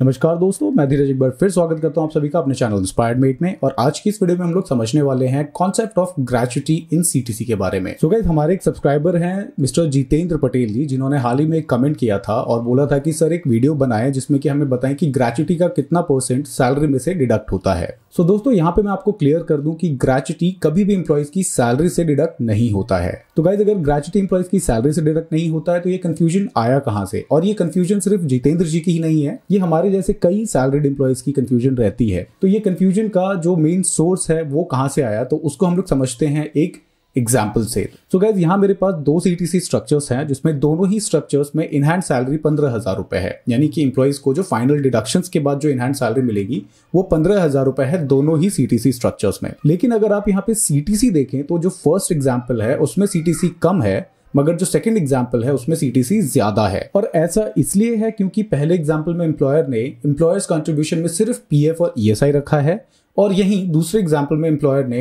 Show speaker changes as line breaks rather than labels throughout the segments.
नमस्कार दोस्तों मैं धीरज एक बार फिर स्वागत करता हूं आप सभी का अपने चैनल इंस्पायर्ड मेट में और आज की इस वीडियो में हम लोग समझने वाले हैं concept of gratuity in CTC के बारे में सो so guys, हमारे एक सब्सक्राइबर हैं मिस्टर जितेंद्र पटेल जी जिन्होंने हाल ही में एक कमेंट किया था और बोला था कि सर एक वीडियो बनाए जिसमें कि हमें बताएं कि ग्रेचुटी का कितना परसेंट सैलरी में से डिडक्ट होता है सो so, दोस्तों यहाँ पे मैं आपको क्लियर कर दूं कि ग्रेचुटी कभी भी इम्प्लॉयज की सैलरी से डिडक्ट नहीं होता है तो गाइज अगर ग्रेचुटी इम्प्लॉयज की सैलरी से डिडक्ट नहीं होता है तो ये कंफ्यूजन आया कहाँ से और ये कंफ्यूजन सिर्फ जितेंद्र जी की ही नहीं है ये हमारे जैसे कई सैलरीड इम्प्लॉयज की कंफ्यूजन रहती है तो ये कंफ्यूजन का जो मेन सोर्स है वो कहाँ से आया तो उसको हम लोग समझते हैं एक एग्जाम्पल से सो गैज यहाँ मेरे पास दो सी टी सी स्ट्रक्चर्स हैं जिसमें दोनों ही स्ट्रक्चर्स में इनहैंड सैलरी पंद्रह हज़ार रुपए है यानी कि इम्प्लॉयज को जो फाइनल डिडक्शन के बाद जो इनहैंड सैलरी मिलेगी वो पंद्रह हज़ार रुपए है दोनों ही सी टी सी स्ट्रक्चर्स में लेकिन अगर आप यहाँ पे सी टी सी देखें तो जो फर्स्ट एग्जाम्पल है उसमें सी टी सी कम है मगर जो सेकंड एग्जाम्पल है उसमें सीटीसी ज्यादा है और ऐसा इसलिए है क्योंकि पहले एग्जाम्पल में एम्प्लॉयर ने एम्प्लॉयर्स कंट्रीब्यूशन में सिर्फ पी एफ और ई एस आई रखा है और यहीं दूसरे एग्जाम्पल में एम्प्लॉयर ने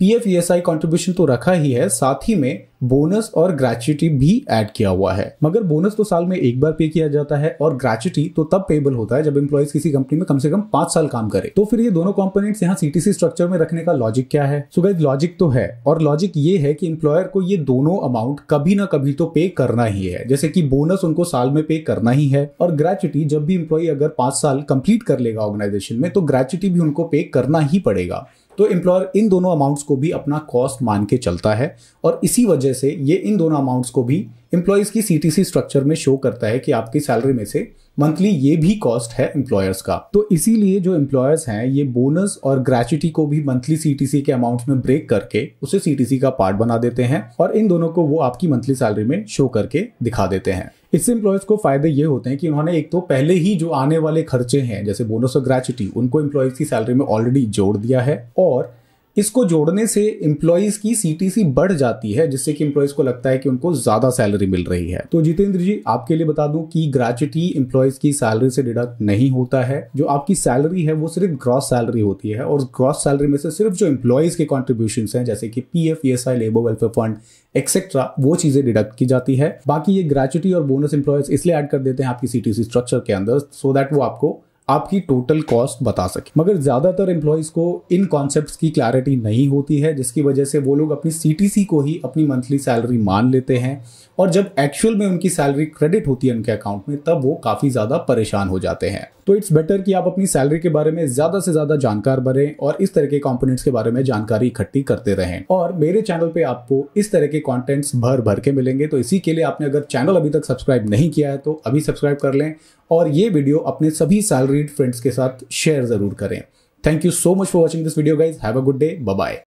P F E S I contribution तो रखा ही है साथ ही में बोनस और ग्रेचुटी भी ऐड किया हुआ है मगर बोनस तो साल में एक बार पे किया जाता है और ग्रेचुटी तो तब पेबल होता है जब एम्प्लॉयज किसी कंपनी में कम से कम पांच साल काम करे तो फिर ये दोनों कॉम्पोनेट यहाँ सीटीसी स्ट्रक्चर में रखने का लॉजिक क्या है सो गाइज लॉजिक तो है और लॉजिक ये है कि एम्प्लॉयर को ये दोनों अमाउंट कभी ना कभी तो पे करना ही है जैसे कि बोनस उनको साल में पे करना ही है और ग्रेचुटी जब भी एम्प्लॉय अगर पांच साल कंप्लीट कर लेगा ऑर्गेनाइजेशन में तो ग्रेचुटी भी उनको पे करना ही पड़ेगा तो एम्प्लॉयर इन दोनों अमाउंट्स को भी अपना कॉस्ट मान के चलता है और इसी वजह वजह से ये इन दोनों अमाउंट्स को भी एम्प्लॉयज़ की सी स्ट्रक्चर में शो करता है कि आपकी सैलरी में से मंथली ये भी कॉस्ट है एम्प्लॉयर्स का तो इसीलिए जो एम्प्लॉयर्स हैं ये बोनस और ग्रेचुटी को भी मंथली सीटीसी के अमाउंट में ब्रेक करके उसे सीटीसी का पार्ट बना देते हैं और इन दोनों को वो आपकी मंथली सैलरी में शो करके दिखा देते हैं इससे एम्प्लॉयर्स को फायदे ये होते हैं कि उन्होंने एक तो पहले ही जो आने वाले खर्चे हैं जैसे बोनस और ग्रेचुटी उनको एम्प्लॉयज की सैलरी में ऑलरेडी जोड़ दिया है और इसको जोड़ने से इंप्लॉयज की सीटीसी बढ़ जाती है जिससे कि इंप्लॉयज को लगता है कि उनको ज्यादा सैलरी मिल रही है तो जितेंद्र जी आपके लिए बता दूं कि ग्रेचुटी इंप्लॉयज की सैलरी से डिडक्ट नहीं होता है जो आपकी सैलरी है वो सिर्फ ग्रॉस सैलरी होती है और ग्रॉस सैलरी में से सिर्फ जो इंप्लॉयज के कॉन्ट्रीब्यूशन है जैसे कि P F S I labour welfare fund etcetera वो चीजें डिडक्ट की जाती है बाकी ये ग्रेचुटी और बोनस इंप्लॉयज इसलिए ऐड कर देते हैं आपकी सीटीसी स्ट्रक्चर के अंदर सो दैट वो आपको आपकी टोटल कॉस्ट बता सके मगर ज्यादातर एम्प्लॉयज को इन कॉन्सेप्ट की क्लैरिटी नहीं होती है जिसकी वजह से वो लोग अपनी सी को ही अपनी मंथली सैलरी मान लेते हैं और जब एक्चुअल में उनकी सैलरी क्रेडिट होती है उनके अकाउंट में तब वो काफी ज्यादा परेशान हो जाते हैं तो इट्स बेटर कि आप अपनी सैलरी के बारे में ज्यादा से ज्यादा जानकार बने और इस तरह के कंपोनेंट्स के बारे में जानकारी इकट्ठी करते रहें और मेरे चैनल पे आपको इस तरह के कॉन्टेंट्स भर भर के मिलेंगे तो इसी के लिए आपने अगर चैनल अभी तक सब्सक्राइब नहीं किया है तो अभी सब्सक्राइब कर लें और ये वीडियो अपने सभी सैलरी ट्वीट फ्रेंड्स के साथ शेयर जरूर करें thank you so much for watching this video guys have a good day bye